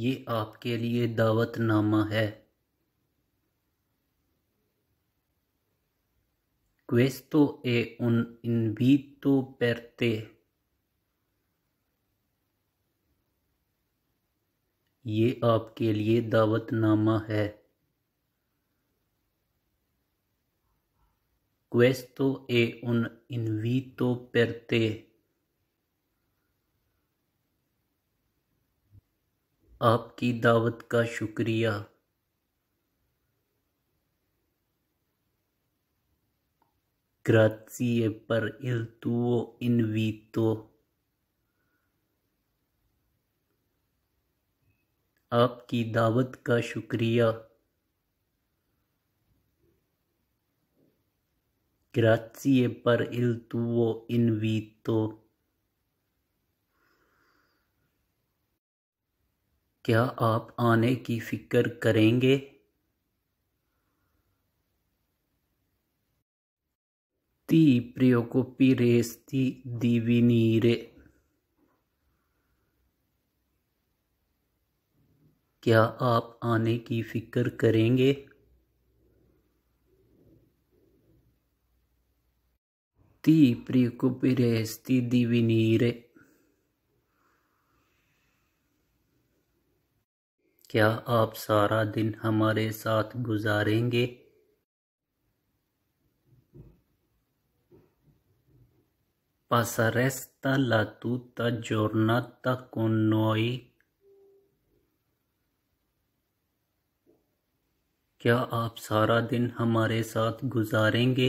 ये आपके लिए दावतनामा है क्वेस्तो ए उन तो पैरते ये आपके लिए दावतनामा है क्वेस्तो ए उन तो पैरते आपकी दावत का शुक्रिया ग्रासीए पर इल्तुओ इन वीतो आपकी दावत का शुक्रिया ग्रासीए पर इल्तुओ इन वीतो क्या आप आने की फ़िक्र करेंगे ती दीवी नीरे क्या आप आने की फ़िक्र करेंगे ती दीवी नीरे क्या आप सारा दिन हमारे साथ गुजारेंगे पसरेस्ता लातूता जोरनाता कोनोई क्या आप सारा दिन हमारे साथ गुजारेंगे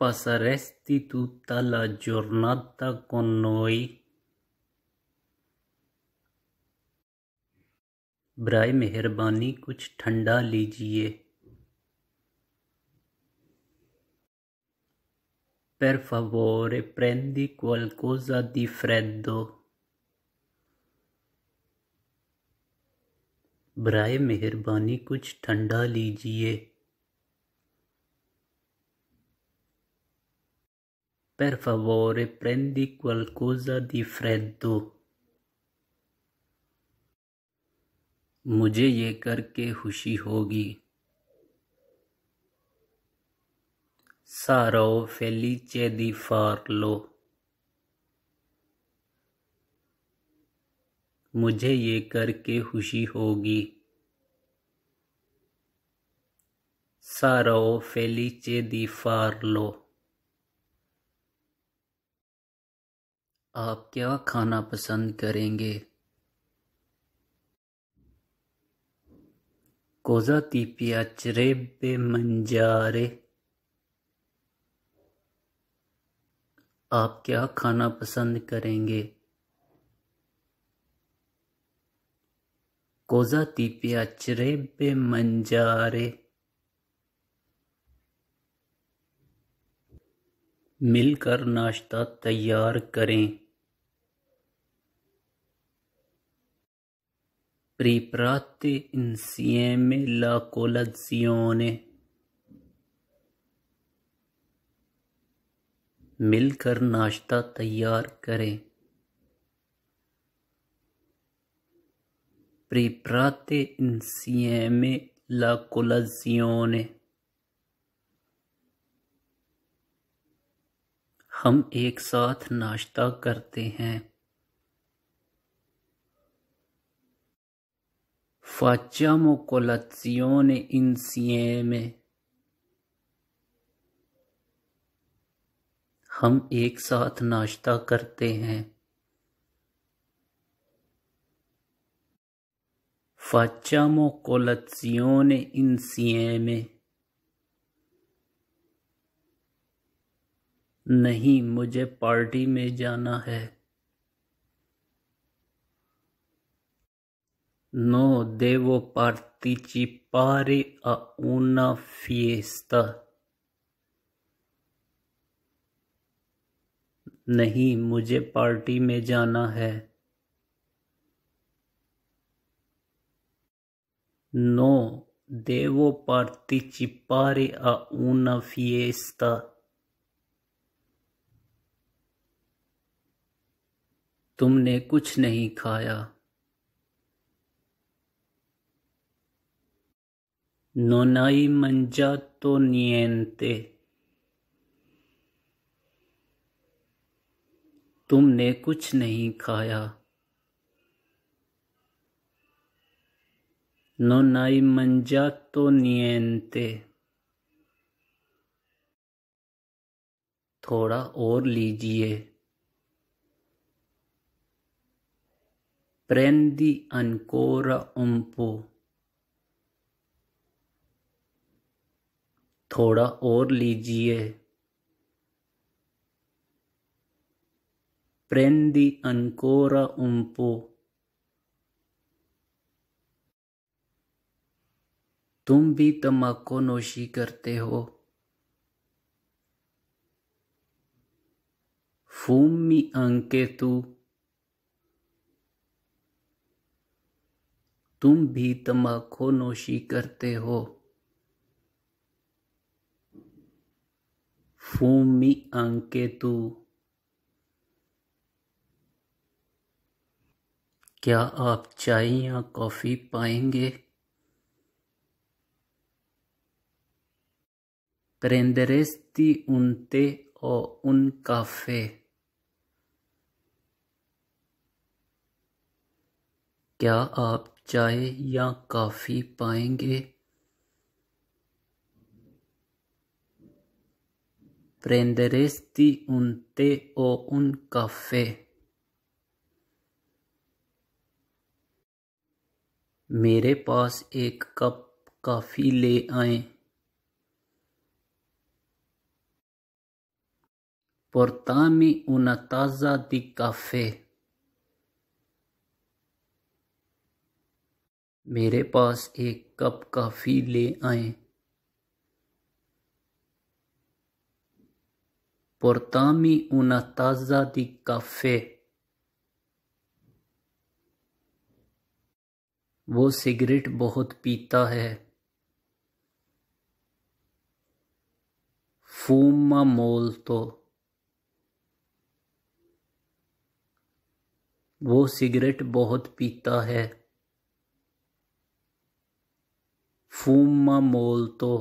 पसरेस्ती तू तला जोरनाता कोनोई बरए मेहरबानी कुछ ठंडा लीजिए Per favore prendi qualcosa di freddo. बरए मेहरबानी कुछ ठंडा लीजिए Per favore prendi qualcosa di freddo. मुझे ये करके खुशी होगी सारो फेलिचे दी फार लो मुझे ये करके खुशी होगी सारो चे दी फार लो आप क्या खाना पसंद करेंगे kozakipiach चरेबे मंजारे आप क्या खाना पसंद करेंगे kozakipiach चरेबे मंजारे मिलकर नाश्ता तैयार करें preparate insieme la colazione मिलकर नाश्ता तैयार करें प्रिप्राते इंसियमे ला कोलाजियोने हम एक साथ नाश्ता करते हैं Facciamo colazione insieme. हम एक साथ नाश्ता करते हैं Facciamo colazione insieme. नहीं मुझे पार्टी में जाना है No devo partecipare a una fiesta. नहीं मुझे पार्टी में जाना है No devo partecipare a una fiesta. तुमने कुछ नहीं खाया no hay mangiato niente तुमने कुछ नहीं खाया नो नाई मंजा तो नियंते थोड़ा और लीजिए प्रेंदी अनकोरा उम्पू थोड़ा और लीजिए प्रेंदी अनकोरा उम्पो तुम भी तमाको नोशी करते हो फूमी अंके तू तुम भी तमाको नोशी करते हो Fumi अंके क्या आप चाय या कॉफ़ी पाएंगे prenderesti उनते और o un क्या आप चाय या कॉफ़ी पाएंगे prenderesti un tè o un caffè? मेरे पास एक कप कॉफी ले आए पोर्तामी उना ताजा दी काफे मेरे पास एक कप कॉफी ले आए portami una tazza di caffè. वो सिगरेट बहुत पीता है फूमा मोल तो वो सिगरेट बहुत पीता है फूमा मोल तो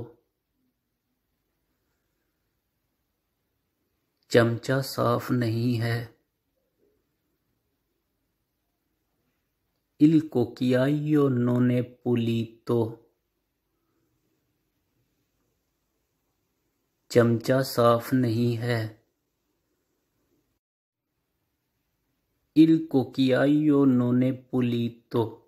चमचा साफ नहीं है इल कोकियायो नोने पुली तो चमचा साफ नहीं है इल कोकियायो नोने पुली तो